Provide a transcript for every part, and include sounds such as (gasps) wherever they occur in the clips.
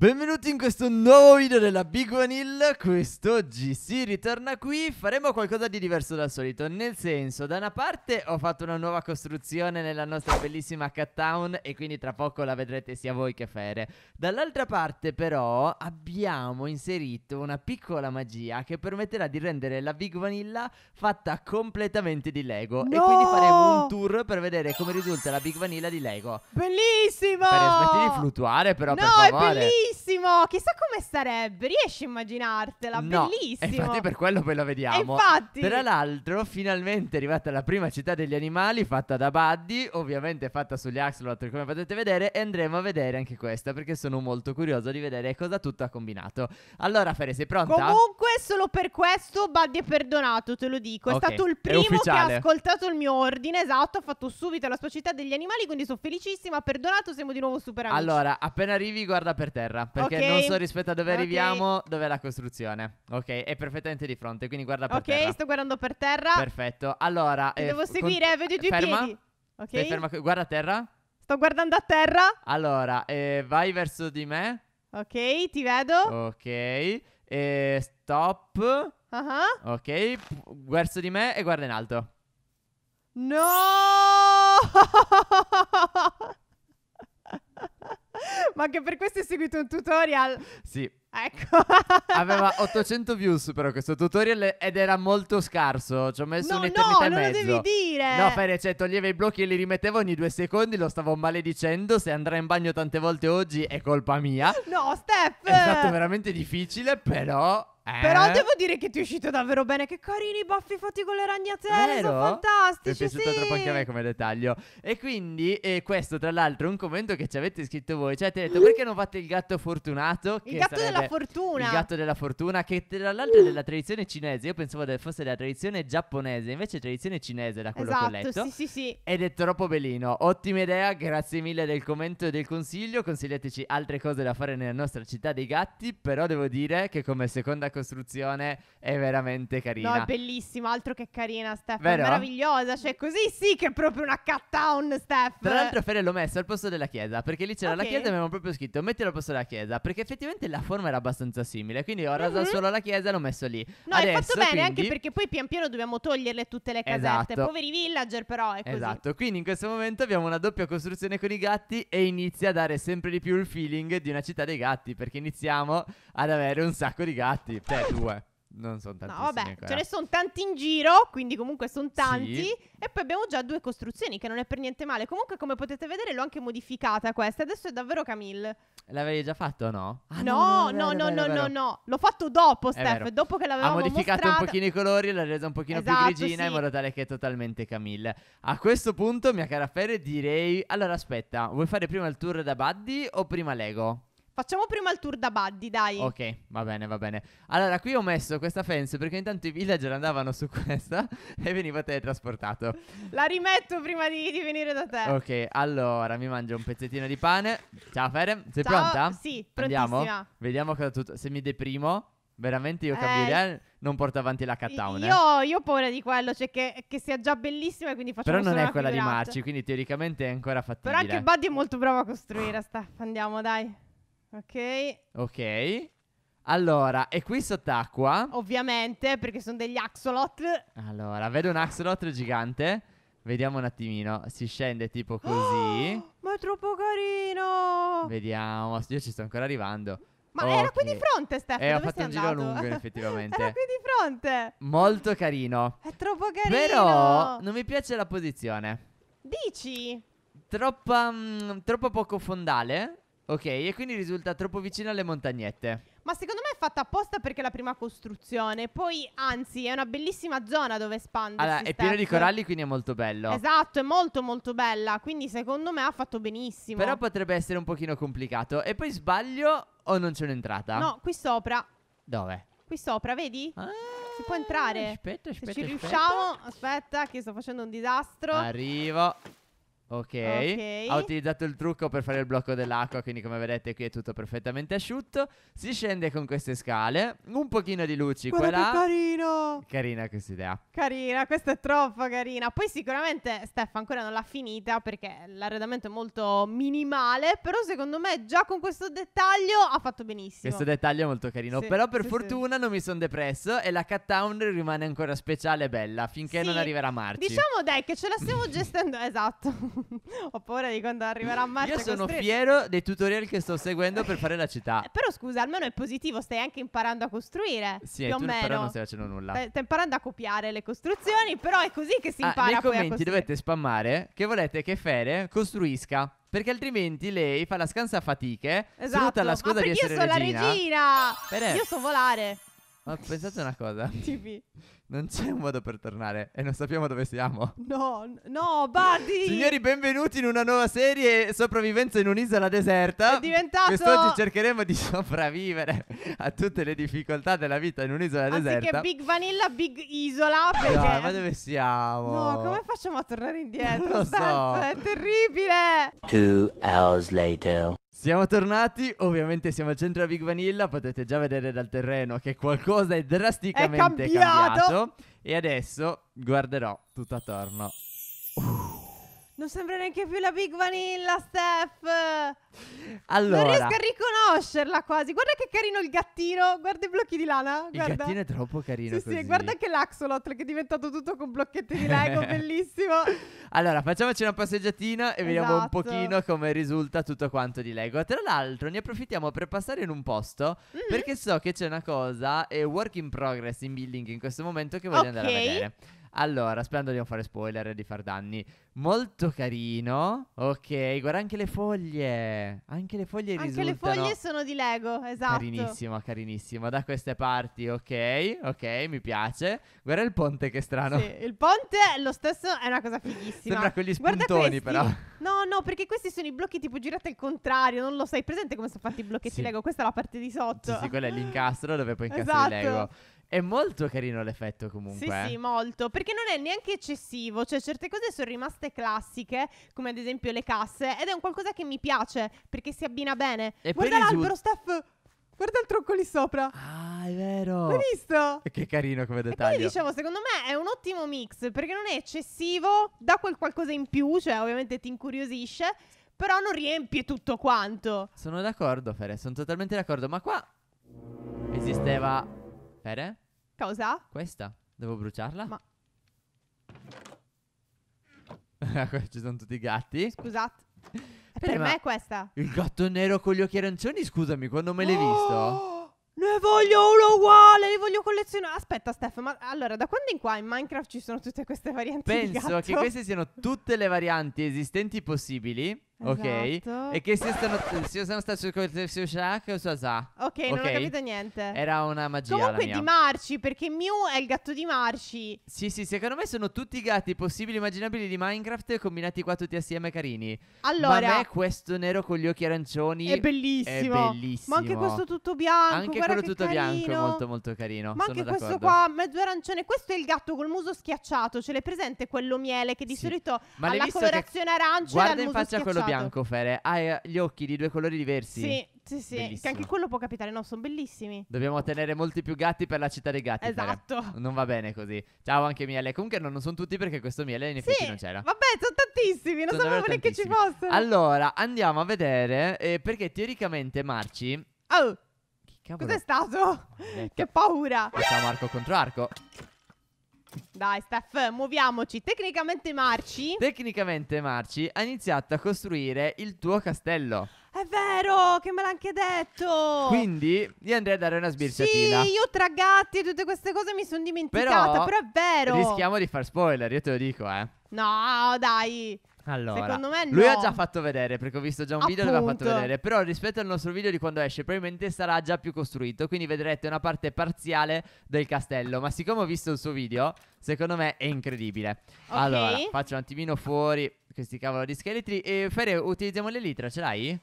Benvenuti in questo nuovo video della Big One Hill, quest'oggi si ritorna qui, faremo qualcosa di diverso dal solito, nel senso da una parte ho fatto una nuova costruzione nella nostra bellissima cat town e quindi tra poco la vedrete sia voi che Fere, dall'altra parte però abbiamo inserito una piccola magia che permetterà di rendere la Big Vanilla fatta completamente di Lego no! e quindi faremo un tour per vedere come risulta la Big Vanilla di Lego. Bellissimo! Per aspetti di fluttuare però no, per favore. È bellissimo! bellissimo! Chissà come sarebbe, riesci a immaginartela? No, bellissimo! Infatti, per quello poi lo vediamo. Infatti... Tra l'altro, finalmente è arrivata la prima città degli animali fatta da Buddy, ovviamente fatta sugli Axolotl, come potete vedere, e andremo a vedere anche questa perché sono molto curioso di vedere cosa tutto ha combinato. Allora, Fere, sei pronta? Comunque, solo per questo Buddy è perdonato, te lo dico. È okay, stato il primo che ha ascoltato il mio ordine, esatto, ha fatto subito la sua città degli animali, quindi sono felicissima, perdonato, siamo di nuovo super amici. Allora, appena arrivi guarda per terra terra perché okay. non so rispetto a dove okay. arriviamo, dove è la costruzione. Ok, è perfettamente di fronte, quindi guarda per okay, terra. Ok, sto guardando per terra. Perfetto. Allora, Ti eh, devo seguire, con... Eh, vedo i tuoi ferma. piedi. Ok. ferma, guarda a terra. Sto guardando a terra. Allora, eh, vai verso di me. Ok, ti vedo. Ok. Eh, stop. Uh-huh. Ok, verso di me e guarda in alto. No! (laughs) (laughs) Ma anche per questo hai seguito un tutorial? Sì. Ecco. (laughs) Aveva 800 views però questo tutorial ed era molto scarso. Ci ho messo no, un'eternità no, e mezzo. No, non lo devi dire. No, Fede, cioè toglieva i blocchi e li rimettevo ogni due secondi, lo stavo maledicendo. Se andrà in bagno tante volte oggi è colpa mia. No, Steph. È stato veramente difficile, però però eh? devo dire che ti è uscito davvero bene. Che carini i baffi fatti con le ragnatele. Vero? Sono fantastici. Mi è piaciuto sì. troppo anche a me come dettaglio. E quindi, eh, questo tra l'altro è un commento che ci avete scritto voi. Cioè, ti avete detto perché non fate il gatto fortunato? il gatto della fortuna. Il gatto della fortuna, che tra l'altro è della tradizione cinese. Io pensavo fosse della tradizione giapponese. Invece, è tradizione cinese, da quello esatto, che ho esatto, letto. Sì, sì, sì. Ed è troppo belino. Ottima idea. Grazie mille del commento e del consiglio. Consigliateci altre cose da fare nella nostra città dei gatti. Però devo dire che come seconda cosa ricostruzione è veramente carina. No, è bellissima, altro che carina, Steph. Vero? È meravigliosa. Cioè, così sì che è proprio una cut town, Steph. Tra l'altro, Fede l'ho messo al posto della chiesa. Perché lì c'era okay. la chiesa e avevamo proprio scritto: mettilo al posto della chiesa. Perché effettivamente la forma era abbastanza simile. Quindi ho raso mm-hmm. solo la chiesa e l'ho messo lì. No, Adesso, hai fatto bene quindi... anche perché poi pian piano dobbiamo toglierle tutte le casette. Esatto. Poveri villager, però è così. Esatto. Quindi in questo momento abbiamo una doppia costruzione con i gatti e inizia a dare sempre di più il feeling di una città dei gatti. Perché iniziamo ad avere un sacco di gatti. Cioè due. Non sono tanti. No, vabbè, ancora. ce ne sono tanti in giro, quindi comunque sono tanti. Sì. E poi abbiamo già due costruzioni, che non è per niente male. Comunque, come potete vedere, l'ho anche modificata questa. Adesso è davvero Camille. L'avevi già fatto o no? Ah, ah, no? no, no, no, no, no, no, L'ho fatto dopo, Steph. Dopo che l'avevamo mostrata. Ha modificato mostrata. un pochino i colori, l'ha resa un pochino esatto, più grigina, sì. in modo tale che è totalmente Camille. A questo punto, mia cara Ferre, direi... Allora, aspetta, vuoi fare prima il tour da Buddy o prima Lego? Facciamo prima il tour da Buddy, dai. Ok, va bene, va bene. Allora, qui ho messo questa fence perché intanto i villager andavano su (laughs) questa e veniva teletrasportato. La rimetto prima di, di venire da te. Ok, allora mi mangio un pezzettino di pane. Ciao Fere, sei Ciao. pronta? Sì, prontissima. Andiamo? Vediamo cosa tu... se mi deprimo. Veramente io capirei eh, non porto avanti la cat down. Eh. Io, io ho paura di quello, cioè che, che sia già bellissima e quindi facciamo Però non è quella figurata. di Marci, quindi teoricamente è ancora fattibile. Però anche Buddy è molto bravo a costruire, (sighs) Steph. Andiamo, dai. Ok. Ok. Allora, e qui sott'acqua. Ovviamente, perché sono degli axolot. Allora, vedo un axolot gigante. Vediamo un attimino. Si scende tipo (gasps) così. Oh, ma è troppo carino. Vediamo. Io ci sto ancora arrivando. Ma okay. era qui di fronte, Stefano. Eh, ho fatto un giro lungo, (laughs) effettivamente. era qui di fronte. Molto carino. È troppo carino. Però non mi piace la posizione. Dici? Troppa, mh, mm, troppo poco fondale. Ok, e quindi risulta troppo vicino alle montagnette. Ma secondo me è fatta apposta perché è la prima costruzione. Poi, anzi, è una bellissima zona dove espandersi. Allora, è piena di coralli, quindi è molto bello. Esatto, è molto molto bella. Quindi, secondo me, ha fatto benissimo. Però potrebbe essere un pochino complicato. E poi sbaglio o non c'è un'entrata? No, qui sopra. Dove? Qui sopra, vedi? Ah, si può entrare. Aspetta, aspetta. Se ci aspetta. riusciamo. Aspetta, che sto facendo un disastro. Arrivo. Okay. ok, ha utilizzato il trucco per fare il blocco dell'acqua, quindi come vedete qui è tutto perfettamente asciutto. Si scende con queste scale, un pochino di luci Guarda qua là. carino! Carina questa idea. Carina, questa è troppo carina. Poi sicuramente Steph ancora non l'ha finita perché l'arredamento è molto minimale, però secondo me già con questo dettaglio ha fatto benissimo. Questo dettaglio è molto carino, sì, però per sì, fortuna sì. non mi sono depresso e la cat town rimane ancora speciale e bella finché non arriverà Marci. Diciamo dai che ce la stiamo gestendo, (laughs) esatto. (laughs) ho paura di quando arriverà a marzo. Io sono costretto. fiero dei tutorial che sto seguendo per fare la città. Eh, però scusa, almeno è positivo, stai anche imparando a costruire. Sì, più o meno. però non stai facendo nulla. Stai, stai, imparando a copiare le costruzioni, però è così che si impara. Ah, nei commenti dovete spammare che volete che Fere costruisca. Perché altrimenti lei fa la scansa fatiche. Esatto. Saluta la scusa Ma ah, di essere regina. io sono la regina. regina. Io so volare. Ma pensate una cosa. TV. (laughs) Non c'è un modo per tornare e non sappiamo dove siamo. No, no, Buddy! Signori, benvenuti in una nuova serie Sopravvivenza in un'isola deserta. È diventato... Quest'oggi cercheremo di (laughs) sopravvivere a tutte le difficoltà della vita in un'isola Anziché deserta. Anziché Big Vanilla, Big Isola, perché... No, ma dove siamo? No, come facciamo a tornare indietro? Non lo so. È terribile! Two hours later. Siamo tornati, ovviamente siamo al centro della Big Vanilla, potete già vedere dal terreno che qualcosa è drasticamente è cambiato. cambiato e adesso guarderò tutto attorno. Non sembra neanche più la Big Vanilla, Steph. Allora. Non riesco a riconoscerla quasi. Guarda che carino il gattino. Guarda i blocchi di lana. Guarda. Il gattino è troppo carino. Sì, così. sì, guarda anche l'Axolot che è diventato tutto con blocchetti di Lego. (laughs) bellissimo. Allora, facciamoci una passeggiatina e esatto. vediamo un esatto. pochino come risulta tutto quanto di Lego. Tra l'altro, ne approfittiamo per passare in un posto mm-hmm. perché so che c'è una cosa, è work in progress in building in questo momento che voglio okay. andare a vedere. Allora, sperando di non fare spoiler e di far danni. Molto carino. Ok, guarda anche le foglie. Anche le foglie anche risultano... Anche le foglie sono di Lego, esatto. Carinissimo, carinissimo. Da queste parti, ok, ok, mi piace. Guarda il ponte che strano. Sì, il ponte è lo stesso, è una cosa fighissima. Sembra quegli spuntoni però. No, no, perché questi sono i blocchi tipo girati al contrario, non lo sai. Presente come sono fatti i blocchetti sì. Lego? Questa è la parte di sotto. Sì, sì, quella è l'incastro dove puoi incastrare esatto. Lego. È molto carino l'effetto comunque. Sì, eh. sì, molto. Perché non è neanche eccessivo. Cioè, certe cose sono rimaste classiche, come ad esempio le casse. Ed è un qualcosa che mi piace perché si abbina bene. E Guarda l'albero, su... Steph. Guarda il trucco lì sopra. Ah, è vero. L'hai visto? Che carino come dettaglio. E quindi dicevo, secondo me è un ottimo mix perché non è eccessivo, dà quel qualcosa in più, cioè ovviamente ti incuriosisce, però non riempie tutto quanto. Sono d'accordo, Fere, sono totalmente d'accordo, ma qua esisteva Fede? Cosa? Questa? Devo bruciarla? Ma... (laughs) Ci sono tutti i gatti. Scusate. per me è questa. Il gatto nero con gli occhi arancioni, scusami, quando me l'hai visto? Ne voglio uno uguale, li voglio collezionare. Aspetta, Steph ma allora, da quando in qua in Minecraft ci sono tutte queste varianti? Penso di gatto? che queste siano tutte le varianti esistenti possibili. Ok, esatto. e che si sono, si sono stati con il suo Shaq so sa. Ok, non ho capito niente. Era una magia. Comunque di Marci, perché Mew è il gatto di Marci. Sì, sì, secondo me sono tutti i gatti possibili e immaginabili di Minecraft combinati qua tutti assieme carini. Allora, Ma a me questo nero con gli occhi arancioni è bellissimo. È bellissimo. Ma anche questo tutto bianco. Anche quello tutto carino. bianco è molto molto carino. Ma anche questo qua mezzo arancione. Questo è il gatto col muso schiacciato. Ce l'hai presente quello miele che di sì. solito Ma ha la colorazione che... arancia. Guarda in faccia schiacciato. quello bianco, Fere. Ha ah, eh, gli occhi di due colori diversi. Sì, sì, sì. Bellissimo. Che anche quello può capitare, no? Sono bellissimi. Dobbiamo tenere molti più gatti per la città dei gatti. Esatto. Fere. Non va bene così. Ciao anche Miele. Comunque no, non sono tutti perché questo Miele in effetti sì. non c'era. Vabbè, sono tantissimi. Non sapevo neanche ci fossero. Allora, andiamo a vedere eh, perché teoricamente Marci... Oh! Cavolo. Cos'è stato? Che paura! Facciamo arco contro arco. Dai, Steph, muoviamoci. Tecnicamente Marci. Tecnicamente Marci ha iniziato a costruire il tuo castello. È vero, che me l'ha anche detto. Quindi gli andrei a dare una sbirciatina. Sì, io tra gatti e tutte queste cose mi sono dimenticata, però, però, è vero. Rischiamo di far spoiler, io te lo dico, eh. No, dai. Allora, Secondo me no. lui ha già fatto vedere perché ho visto già un video e ha fatto vedere. Però rispetto al nostro video di quando esce, probabilmente sarà già più costruito. Quindi vedrete una parte parziale del castello. Ma siccome ho visto il suo video, secondo me è incredibile. Ok. Allora, faccio un attimino fuori questi cavolo di scheletri. E Fere, utilizziamo l'elitra, ce l'hai?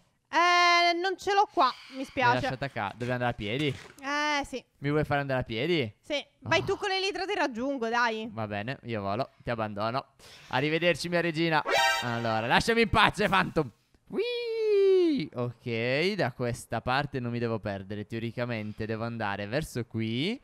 non ce l'ho qua, mi spiace. Lasciata qua. Dove andare a piedi? Eh, sì. Mi vuoi fare andare a piedi? Sì. Vai oh. tu con l'elitra, ti raggiungo, dai. Va bene, io volo, ti abbandono. Arrivederci, mia regina. Allora, lasciami in pace, Phantom. Whee! Ok, da questa parte non mi devo perdere. Teoricamente devo andare verso qui.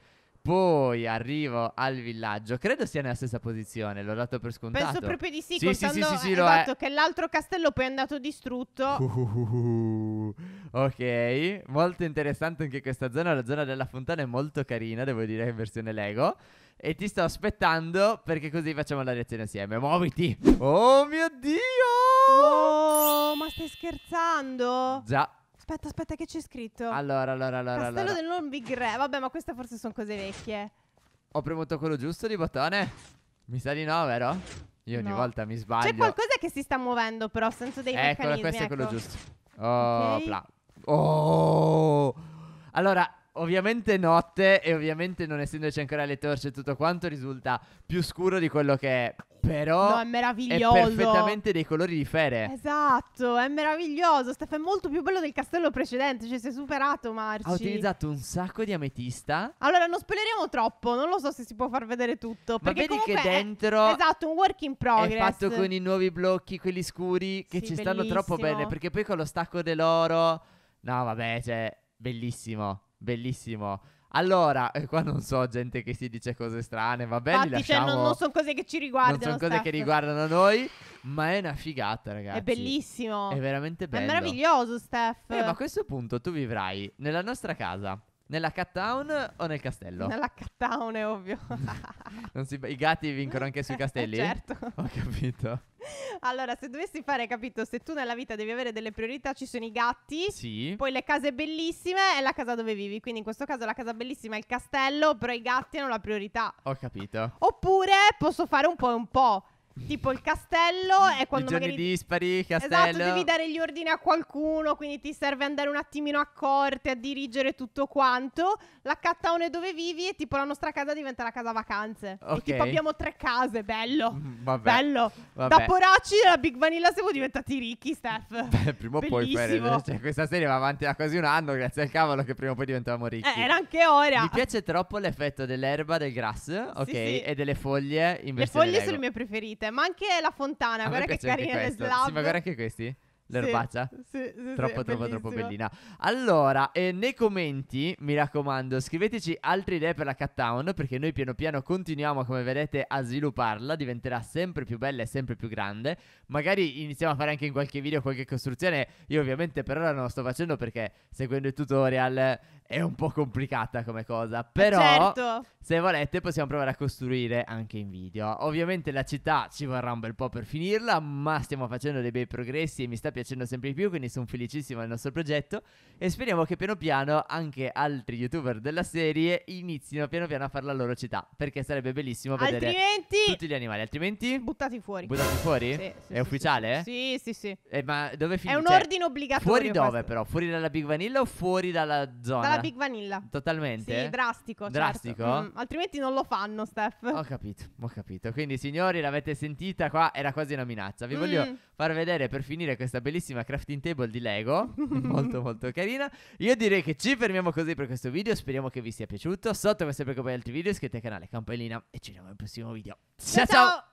Poi arrivo al villaggio, credo sia nella stessa posizione, l'ho dato per scontato. Penso proprio di sì, sì contando sì, sì, sì, sì esatto, che l'altro castello poi è andato distrutto. Uh, (laughs) ok, molto interessante anche questa zona, la zona della fontana è molto carina, devo dire in versione Lego. E ti sto aspettando perché così facciamo la reazione assieme. Muoviti! Oh mio Dio! Wow, ma stai scherzando? Già. Aspetta, aspetta, che c'è scritto? Allora, allora, allora. Castello allora. del non Big Re. Vabbè, ma queste forse sono cose vecchie. Ho premuto quello giusto di bottone? Mi sa di no, vero? Io ogni volta mi sbaglio. C'è qualcosa che si sta muovendo, però, senza dei Eccolo, meccanismi. Questo ecco, questo è quello ecco. giusto. Oh, okay. Oh. Allora, ovviamente notte e ovviamente non essendoci ancora le torce e tutto quanto risulta più scuro di quello che è. Però no, è meraviglioso. È perfettamente dei colori di fere. Esatto, è meraviglioso. Stefano è molto più bello del castello precedente, cioè si è superato Marci. Ha utilizzato un sacco di ametista. Allora, non spoileremo troppo, non lo so se si può far vedere tutto, Ma perché vedi che dentro è, Esatto, un work in progress. È fatto con i nuovi blocchi quelli scuri che sì, ci stanno troppo bene, perché poi con lo stacco dell'oro No, vabbè, cioè bellissimo. Bellissimo. Allora, eh, qua non so, gente che si dice cose strane, va bene. Infatti, lasciamo... cioè, non, non sono cose che ci riguardano. Non sono cose staff. che riguardano noi, ma è una figata, ragazzi. È bellissimo. È veramente bello. È meraviglioso, Steph. Eh, ma a questo punto tu vivrai nella nostra casa, nella cat town o nel castello? Nella cat town, è ovvio. (laughs) si... I gatti vincono anche sui eh, castelli? certo. Ho capito. Allora, se dovessi fare, capito, se tu nella vita devi avere delle priorità, ci sono i gatti, Sì. poi le case bellissime e la casa dove vivi. Quindi in questo caso la casa bellissima è il castello, però i gatti hanno la priorità. Ho capito. Oppure posso fare un po' e un po'. Tipo il castello è quando I giorni magari... dispari, esatto, castello. Esatto, devi dare gli ordini a qualcuno, quindi ti serve andare un attimino a corte, a dirigere tutto quanto. La cattaone dove vivi e tipo la nostra casa diventa la casa vacanze. Okay. E tipo abbiamo tre case, bello. Mm, vabbè. Bello. Vabbè. Da Poracci e la Big Vanilla siamo diventati ricchi, Steph. (laughs) Beh, prima o poi cioè, questa serie va avanti da quasi un anno, grazie al cavolo che prima o poi diventavamo ricchi. Eh, era anche ora. Mi piace troppo l'effetto dell'erba, del grass, ok, sì, sì. e delle foglie in Le foglie sono le mie preferite veramente. Ma anche la fontana, guarda che carina le slab. Sì, ma guarda anche questi. L'erbaccia? Sì, sì, sì, troppo, sì, troppo, troppo bellina. Allora, eh, nei commenti, mi raccomando, scriveteci altre idee per la Cat Town, perché noi piano piano continuiamo, come vedete, a svilupparla. Diventerà sempre più bella e sempre più grande. Magari iniziamo a fare anche in qualche video qualche costruzione. Io ovviamente per ora non lo sto facendo perché seguendo i tutorial è un po' complicata come cosa, eh, però certo. se volete possiamo provare a costruire anche in video. Ovviamente la città ci vorrà un bel po' per finirla, ma stiamo facendo dei bei progressi e mi sta piacendo sempre di più, quindi sono felicissimo del nostro progetto e speriamo che piano piano anche altri youtuber della serie inizino piano piano a fare la loro città, perché sarebbe bellissimo vedere altrimenti... tutti gli animali, altrimenti buttati fuori. Buttati fuori? Sì, sì, è sì, ufficiale? Sì, sì, sì. Eh, ma dove finisce? È un cioè, ordine obbligatorio. Fuori dove questo. però? Fuori dalla Big Vanilla o fuori dalla zona? Dalla Big Vanilla. Totalmente? Sì, drastico. Certo. Drastico? Certo. Mm, altrimenti non lo fanno, Steph. Ho capito, ho capito. Quindi, signori, l'avete sentita qua, era quasi una minaccia. Vi mm. voglio far vedere per finire questa bellissima crafting table di Lego, (laughs) molto molto carina. Io direi che ci fermiamo così per questo video, speriamo che vi sia piaciuto. Sotto come sempre come altri video iscrivetevi al canale, campanellina e ci vediamo al prossimo video. ciao! ciao. ciao.